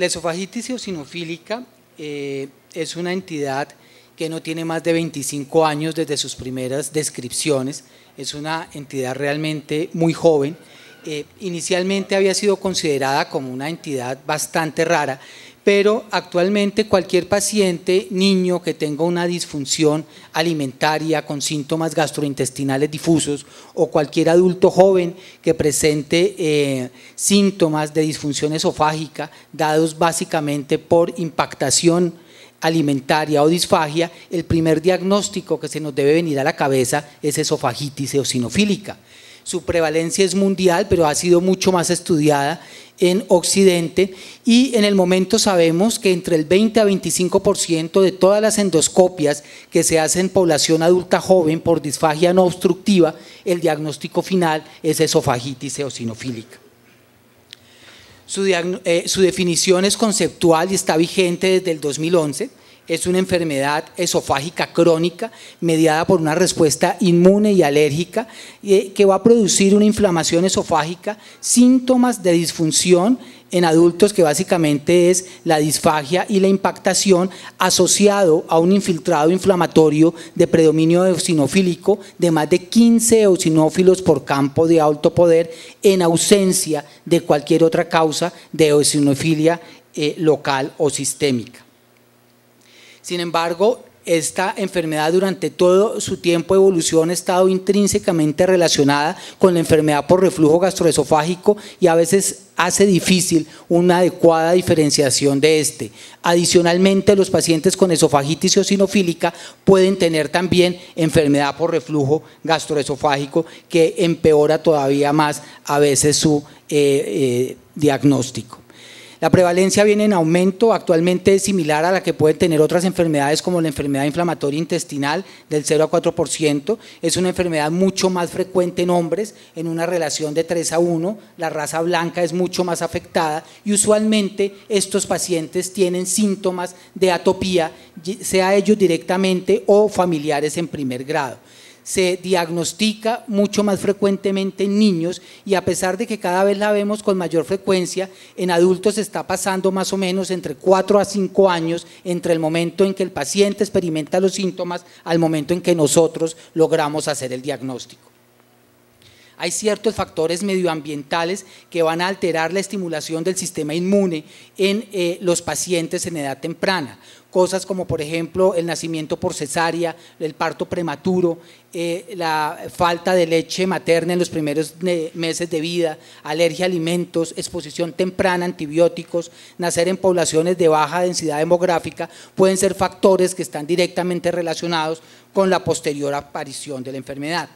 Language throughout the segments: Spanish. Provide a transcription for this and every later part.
la esofagitis eosinofílica eh, es una entidad que no tiene más de 25 años desde sus primeras descripciones, es una entidad realmente muy joven. Eh, inicialmente había sido considerada como una entidad bastante rara pero actualmente cualquier paciente, niño que tenga una disfunción alimentaria con síntomas gastrointestinales difusos o cualquier adulto joven que presente eh, síntomas de disfunción esofágica dados básicamente por impactación alimentaria o disfagia, el primer diagnóstico que se nos debe venir a la cabeza es esofagitis eosinofílica su prevalencia es mundial, pero ha sido mucho más estudiada en Occidente y en el momento sabemos que entre el 20 a 25% de todas las endoscopias que se hacen en población adulta joven por disfagia no obstructiva, el diagnóstico final es esofagitis eosinofílica. Su, eh, su definición es conceptual y está vigente desde el 2011 es una enfermedad esofágica crónica mediada por una respuesta inmune y alérgica eh, que va a producir una inflamación esofágica, síntomas de disfunción en adultos que básicamente es la disfagia y la impactación asociado a un infiltrado inflamatorio de predominio eosinofílico de más de 15 eosinófilos por campo de alto poder en ausencia de cualquier otra causa de eosinofilia eh, local o sistémica. Sin embargo, esta enfermedad durante todo su tiempo de evolución ha estado intrínsecamente relacionada con la enfermedad por reflujo gastroesofágico y a veces hace difícil una adecuada diferenciación de este. Adicionalmente, los pacientes con esofagitis eosinofílica pueden tener también enfermedad por reflujo gastroesofágico que empeora todavía más a veces su eh, eh, diagnóstico. La prevalencia viene en aumento, actualmente es similar a la que pueden tener otras enfermedades como la enfermedad inflamatoria intestinal del 0 a 4%. Es una enfermedad mucho más frecuente en hombres, en una relación de 3 a 1. La raza blanca es mucho más afectada y usualmente estos pacientes tienen síntomas de atopía, sea ellos directamente o familiares en primer grado se diagnostica mucho más frecuentemente en niños y a pesar de que cada vez la vemos con mayor frecuencia, en adultos está pasando más o menos entre 4 a 5 años entre el momento en que el paciente experimenta los síntomas al momento en que nosotros logramos hacer el diagnóstico hay ciertos factores medioambientales que van a alterar la estimulación del sistema inmune en eh, los pacientes en edad temprana cosas como por ejemplo el nacimiento por cesárea, el parto prematuro, eh, la falta de leche materna en los primeros eh, meses de vida, alergia a alimentos, exposición temprana a antibióticos, nacer en poblaciones de baja densidad demográfica, pueden ser factores que están directamente relacionados con la posterior aparición de la enfermedad.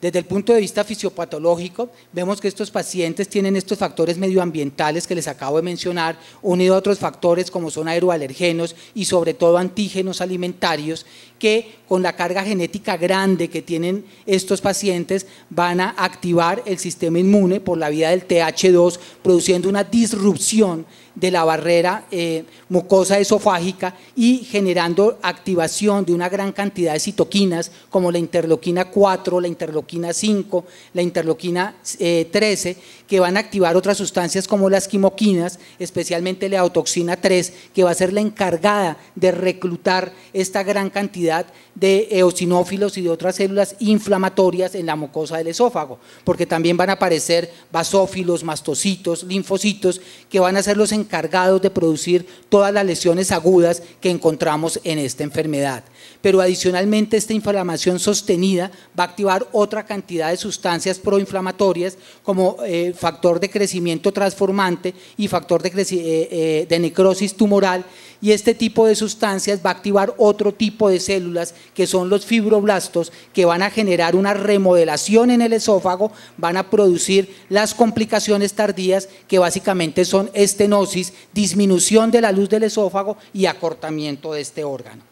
Desde el punto de vista fisiopatológico, vemos que estos pacientes tienen estos factores medioambientales que les acabo de mencionar, unidos a otros factores como son aeroalergenos y sobre todo antígenos alimentarios que con la carga genética grande que tienen estos pacientes, van a activar el sistema inmune por la vía del TH2, produciendo una disrupción de la barrera eh, mucosa esofágica y generando activación de una gran cantidad de citoquinas como la interloquina 4, la interloquina 5, la interloquina 13, eh, que van a activar otras sustancias como las quimoquinas, especialmente la autoxina 3, que va a ser la encargada de reclutar esta gran cantidad de eosinófilos y de otras células inflamatorias en la mucosa del esófago, porque también van a aparecer basófilos, mastocitos, linfocitos, que van a ser los encargados de producir todas las lesiones agudas que encontramos en esta enfermedad. Pero adicionalmente esta inflamación sostenida va a activar otra cantidad de sustancias proinflamatorias como eh, factor de crecimiento transformante y factor de, eh, eh, de necrosis tumoral y este tipo de sustancias va a activar otro tipo de células que son los fibroblastos que van a generar una remodelación en el esófago, van a producir las complicaciones tardías que básicamente son estenosis, disminución de la luz del esófago y acortamiento de este órgano.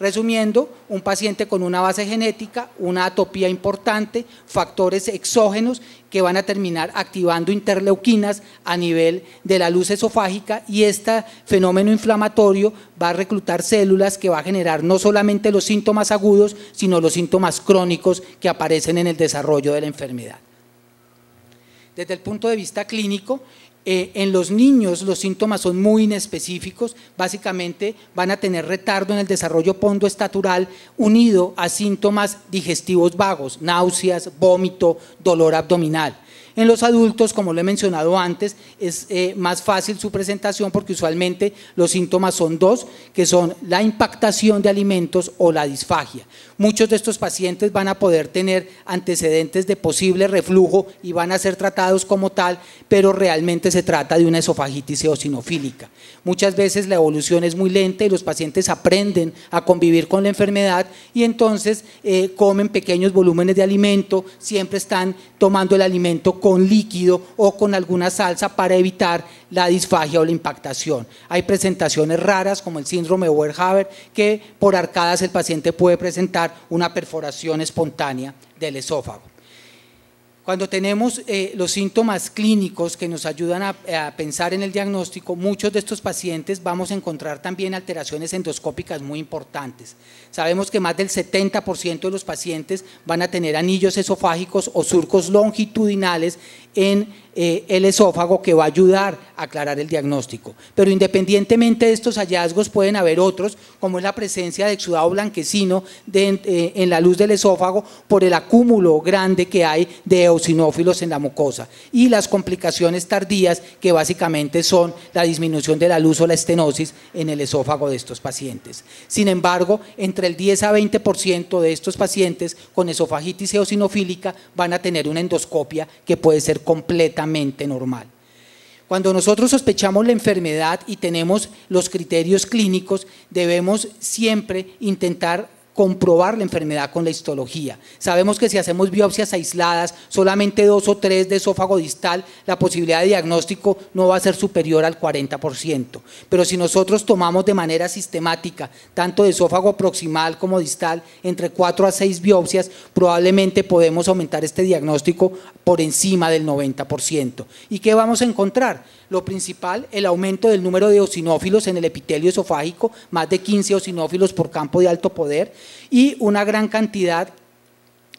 Resumiendo, un paciente con una base genética, una atopía importante, factores exógenos que van a terminar activando interleuquinas a nivel de la luz esofágica y este fenómeno inflamatorio va a reclutar células que va a generar no solamente los síntomas agudos, sino los síntomas crónicos que aparecen en el desarrollo de la enfermedad. Desde el punto de vista clínico, eh, en los niños los síntomas son muy inespecíficos, básicamente van a tener retardo en el desarrollo pondoestatural unido a síntomas digestivos vagos, náuseas, vómito, dolor abdominal. En los adultos, como lo he mencionado antes, es eh, más fácil su presentación porque usualmente los síntomas son dos, que son la impactación de alimentos o la disfagia. Muchos de estos pacientes van a poder tener antecedentes de posible reflujo y van a ser tratados como tal, pero realmente se trata de una esofagitis eosinofílica. Muchas veces la evolución es muy lenta y los pacientes aprenden a convivir con la enfermedad y entonces eh, comen pequeños volúmenes de alimento, siempre están tomando el alimento con líquido o con alguna salsa para evitar la disfagia o la impactación. Hay presentaciones raras como el síndrome de Werhaber que por arcadas el paciente puede presentar una perforación espontánea del esófago. Cuando tenemos eh, los síntomas clínicos que nos ayudan a, a, pensar en el diagnóstico, muchos de estos pacientes vamos a encontrar también alteraciones endoscópicas muy importantes. Sabemos que más del 70% de los pacientes van a tener anillos esofágicos o surcos longitudinales en eh, el esófago que va a ayudar a aclarar el diagnóstico. Pero independientemente de estos hallazgos pueden haber otros, como es la presencia de exudado blanquecino eh, en la luz del esófago por el acúmulo grande que hay de eosinófilos en la mucosa y las complicaciones tardías que básicamente son la disminución de la luz o la estenosis en el esófago de estos pacientes. Sin embargo, entre el 10 a 20% de estos pacientes con esofagitis eosinofílica van a tener una endoscopia que puede ser completa normal. Cuando nosotros sospechamos la enfermedad y tenemos los criterios clínicos, debemos siempre intentar comprobar la enfermedad con la histología. Sabemos que si hacemos biopsias aisladas, solamente dos o tres de esófago distal, la posibilidad de diagnóstico no va a ser superior al 40%. Pero si nosotros tomamos de manera sistemática, tanto de esófago proximal como distal, entre cuatro a seis biopsias, probablemente podemos aumentar este diagnóstico por encima del 90%. ¿Y qué vamos a encontrar? Lo principal, el aumento del número de osinófilos en el epitelio esofágico, más de 15 osinófilos por campo de alto poder, y una gran cantidad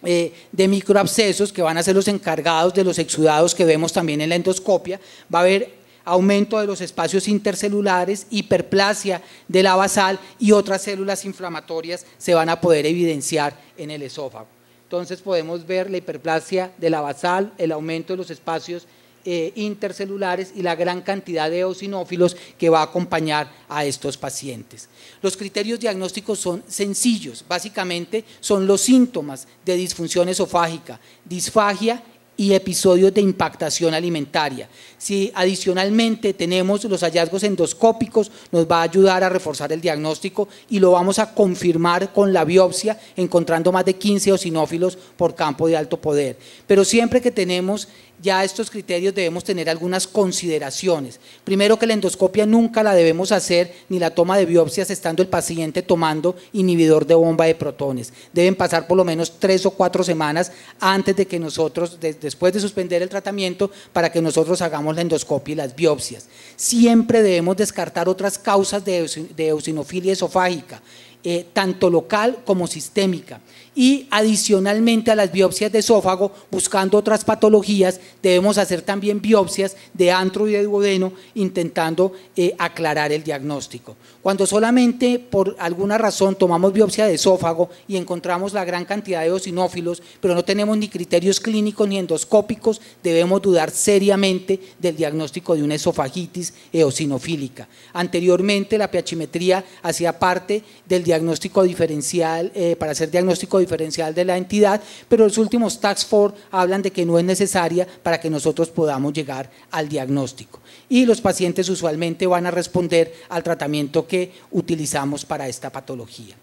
eh, de microabscesos que van a ser los encargados de los exudados que vemos también en la endoscopia. Va a haber aumento de los espacios intercelulares, hiperplasia de la basal y otras células inflamatorias se van a poder evidenciar en el esófago. Entonces podemos ver la hiperplasia de la basal, el aumento de los espacios eh, intercelulares y la gran cantidad de eosinófilos que va a acompañar a estos pacientes. Los criterios diagnósticos son sencillos, básicamente son los síntomas de disfunción esofágica, disfagia y episodios de impactación alimentaria. Si adicionalmente tenemos los hallazgos endoscópicos, nos va a ayudar a reforzar el diagnóstico y lo vamos a confirmar con la biopsia, encontrando más de 15 eosinófilos por campo de alto poder. Pero siempre que tenemos ya estos criterios debemos tener algunas consideraciones. Primero que la endoscopia nunca la debemos hacer ni la toma de biopsias estando el paciente tomando inhibidor de bomba de protones. Deben pasar por lo menos tres o cuatro semanas antes de que nosotros, después de suspender el tratamiento, para que nosotros hagamos la endoscopia y las biopsias. Siempre debemos descartar otras causas de, de eosinofilia esofágica eh, tanto local como sistémica. Y adicionalmente a las biopsias de esófago, buscando otras patologías, debemos hacer también biopsias de antro y de duodeno, intentando eh, aclarar el diagnóstico. Cuando solamente por alguna razón tomamos biopsia de esófago y encontramos la gran cantidad de eosinófilos, pero no tenemos ni criterios clínicos ni endoscópicos, debemos dudar seriamente del diagnóstico de una esofagitis eosinofílica. Anteriormente, la piachimetría hacía parte del diagnóstico diagnóstico diferencial, eh, para hacer diagnóstico diferencial de la entidad, pero los últimos tax hablan de que no es necesaria para que nosotros podamos llegar al diagnóstico. Y los pacientes usualmente van a responder al tratamiento que utilizamos para esta patología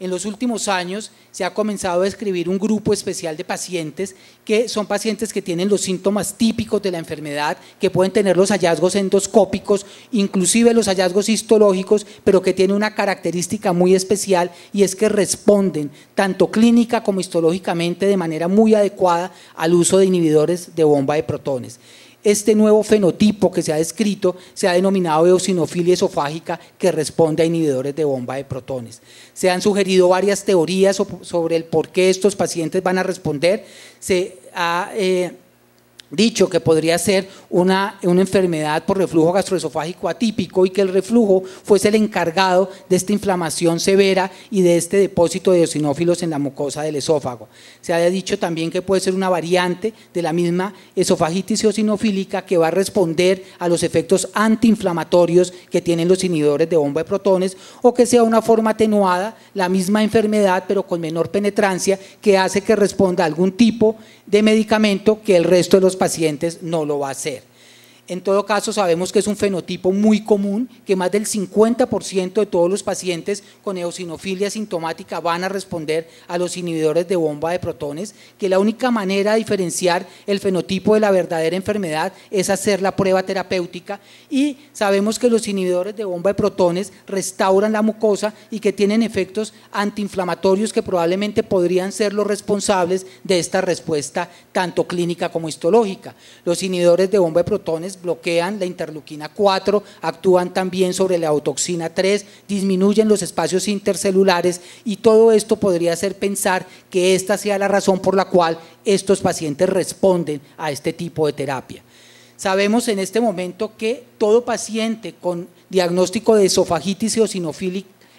en los últimos años se ha comenzado a escribir un grupo especial de pacientes que son pacientes que tienen los síntomas típicos de la enfermedad, que pueden tener los hallazgos endoscópicos, inclusive los hallazgos histológicos, pero que tienen una característica muy especial y es que responden tanto clínica como histológicamente de manera muy adecuada al uso de inhibidores de bomba de protones. Este nuevo fenotipo que se ha descrito se ha denominado eosinofilia esofágica que responde a inhibidores de bomba de protones. Se han sugerido varias teorías sobre el por qué estos pacientes van a responder. Se ha. Eh, dicho que podría ser una, una, enfermedad por reflujo gastroesofágico atípico y que el reflujo fuese el encargado de esta inflamación severa y de este depósito de eosinófilos en la mucosa del esófago. Se ha dicho también que puede ser una variante de la misma esofagitis eosinofílica que va a responder a los efectos antiinflamatorios que tienen los inhibidores de bomba de protones o que sea una forma atenuada, la misma enfermedad pero con menor penetrancia que hace que responda a algún tipo de medicamento que el resto de los pacientes no lo va a hacer. En todo caso, sabemos que es un fenotipo muy común, que más del 50% de todos los pacientes con eosinofilia sintomática van a responder a los inhibidores de bomba de protones, que la única manera de diferenciar el fenotipo de la verdadera enfermedad es hacer la prueba terapéutica y sabemos que los inhibidores de bomba de protones restauran la mucosa y que tienen efectos antiinflamatorios que probablemente podrían ser los responsables de esta respuesta tanto clínica como histológica. Los inhibidores de bomba de protones bloquean la interleuquina 4, actúan también sobre la autoxina 3, disminuyen los espacios intercelulares y todo esto podría hacer pensar que esta sea la razón por la cual estos pacientes responden a este tipo de terapia. Sabemos en este momento que todo paciente con diagnóstico de esofagitis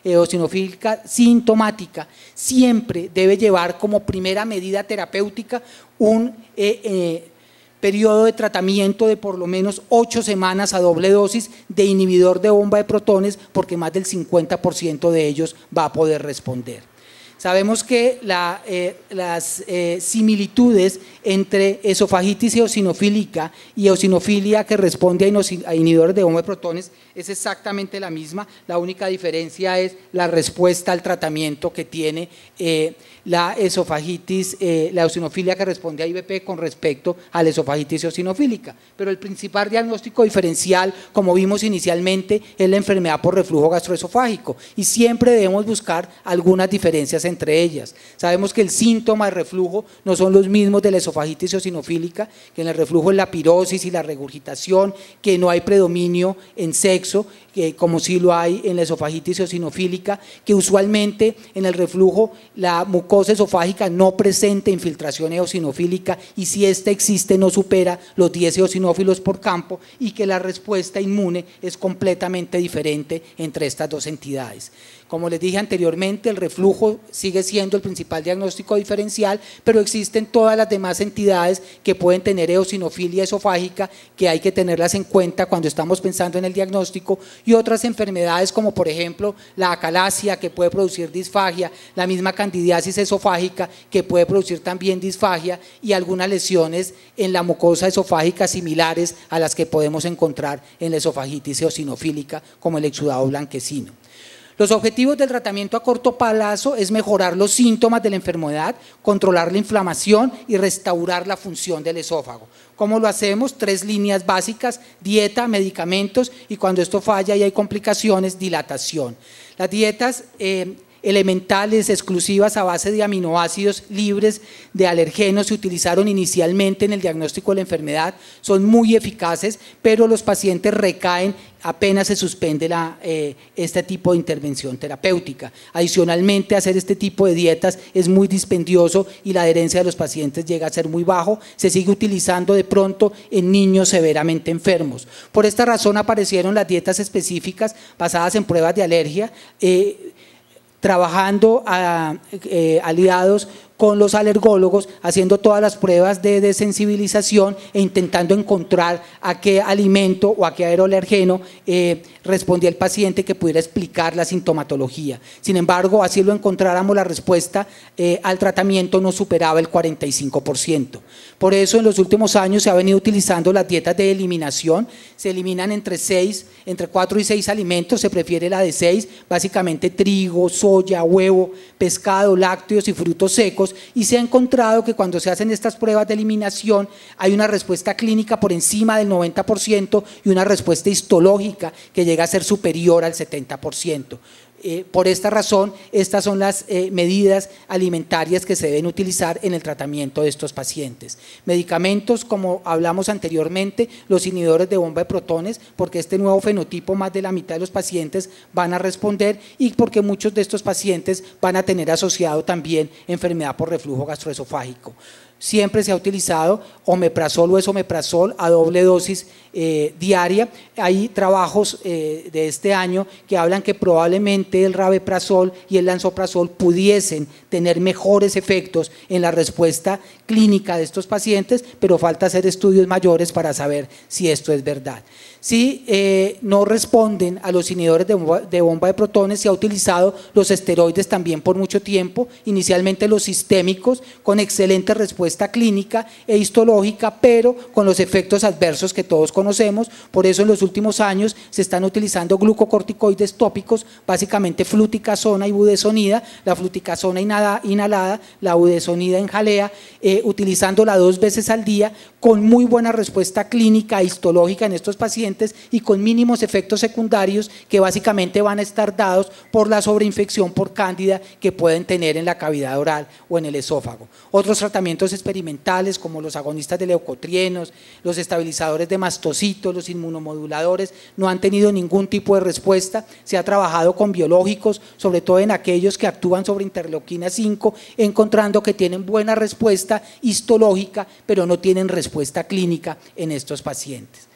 eosinofílica sintomática, siempre debe llevar como primera medida terapéutica un eh, eh, periodo de tratamiento de por lo menos ocho semanas a doble dosis de inhibidor de bomba de protones, porque más del 50% de ellos va a poder responder. Sabemos que eh, las eh, similitudes entre esofagitis eosinofílica y eosinofilia que responde a, inhibidores de bomba de protones es exactamente la misma. La única diferencia es la respuesta al tratamiento que tiene eh, la esofagitis, la eosinofilia que responde a IBP con respecto a la esofagitis eosinofílica. Pero el principal diagnóstico diferencial, como vimos inicialmente, es la enfermedad por reflujo gastroesofágico y siempre debemos buscar algunas diferencias entre ellas. Sabemos que el síntoma de reflujo no son los mismos de la esofagitis eosinofílica, que en el reflujo es la pirosis y la regurgitación, que no hay predominio en sexo, que como sí lo hay en la esofagitis eosinofílica, que usualmente en el reflujo la mucosa esofágica no presenta infiltración eosinofílica y si ésta existe no supera los 10 eosinófilos por campo y que la respuesta inmune es completamente diferente entre estas dos entidades. Como les dije anteriormente, el reflujo sigue siendo el principal diagnóstico diferencial, pero existen todas las demás entidades que pueden tener eosinofilia esofágica, que hay que tenerlas en cuenta cuando estamos pensando en el diagnóstico, y otras enfermedades como por ejemplo la acalasia, que puede producir disfagia, la misma candidiasis esofágica, que puede producir también disfagia, y algunas lesiones en la mucosa esofágica similares a las que podemos encontrar en la esofagitis eosinofílica, como el exudado blanquecino. Los objetivos del tratamiento a corto plazo es mejorar los síntomas de la enfermedad, controlar la inflamación y restaurar la función del esófago. ¿Cómo lo hacemos? Tres líneas básicas, dieta, medicamentos y cuando esto falla y hay complicaciones, dilatación. Las dietas... Eh, elementales exclusivas a base de aminoácidos libres de alergenos se utilizaron inicialmente en el diagnóstico de la enfermedad, son muy eficaces, pero los pacientes recaen apenas se suspende la, eh, este tipo de intervención terapéutica. Adicionalmente, hacer este tipo de dietas es muy dispendioso y la adherencia de los pacientes llega a ser muy bajo, se sigue utilizando de pronto en niños severamente enfermos. Por esta razón aparecieron las dietas específicas basadas en pruebas de alergia, eh, trabajando a, eh, aliados con los alergólogos, haciendo todas las pruebas de desensibilización e intentando encontrar a qué alimento o a qué aerolergeno eh, respondía el paciente que pudiera explicar la sintomatología. Sin embargo, así lo encontráramos, la respuesta eh, al tratamiento no superaba el 45%. Por eso en los últimos años se ha venido utilizando las dietas de eliminación, se eliminan entre, seis, entre 4 y seis alimentos, se prefiere la de seis, básicamente trigo, soya, huevo, pescado, lácteos y frutos secos y se ha encontrado que cuando se hacen estas pruebas de eliminación hay una respuesta clínica por encima del 90% y una respuesta histológica que llega a ser superior al 70%. Eh, por esta razón, estas son las eh, medidas alimentarias que se deben utilizar en el tratamiento de estos pacientes. Medicamentos, como hablamos anteriormente, los inhibidores de bomba de protones, porque este nuevo fenotipo más de la mitad de los pacientes van a responder y porque muchos de estos pacientes van a tener asociado también enfermedad por reflujo gastroesofágico siempre se ha utilizado omeprazol o esomeprazol a doble dosis eh, diaria. Hay trabajos eh, de este año que hablan que probablemente el rabeprazol y el lanzoprazol pudiesen tener mejores efectos en la respuesta clínica de estos pacientes, pero falta hacer estudios mayores para saber si esto es verdad. Si eh, no responden a los inhibidores de bomba de protones, se ha utilizado los esteroides también por mucho tiempo, inicialmente los sistémicos, con excelente respuesta clínica e histológica, pero con los efectos adversos que todos conocemos. Por eso en los últimos años se están utilizando glucocorticoides tópicos, básicamente fluticasona y budesonida, la fluticasona inhalada, la budesonida en jalea, eh, utilizándola dos veces al día, con muy buena respuesta clínica e histológica en estos pacientes y con mínimos efectos secundarios que básicamente van a estar dados por la sobreinfección por cándida que pueden tener en la cavidad oral o en el esófago. Otros tratamientos experimentales como los agonistas de leucotrienos, los estabilizadores de mastocitos, los inmunomoduladores, no han tenido ningún tipo de respuesta. Se ha trabajado con biológicos, sobre todo en aquellos que actúan sobre interleuquina 5, encontrando que tienen buena respuesta histológica, pero no tienen respuesta clínica en estos pacientes.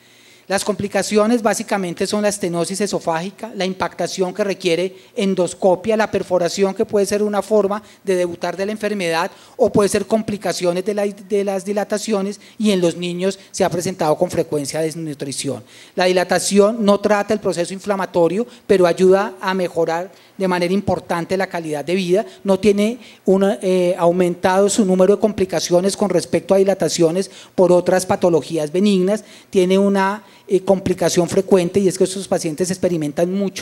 Las complicaciones básicamente son la estenosis esofágica, la impactación que requiere endoscopia, la perforación que puede ser una forma de debutar de la enfermedad o puede ser complicaciones de, las dilataciones y en los niños se ha presentado con frecuencia desnutrición. La dilatación no trata el proceso inflamatorio, pero ayuda a mejorar de manera importante la calidad de vida, no tiene eh, aumentado su número de complicaciones con respecto a dilataciones por otras patologías benignas, tiene una eh, complicación frecuente y es que estos pacientes experimentan mucho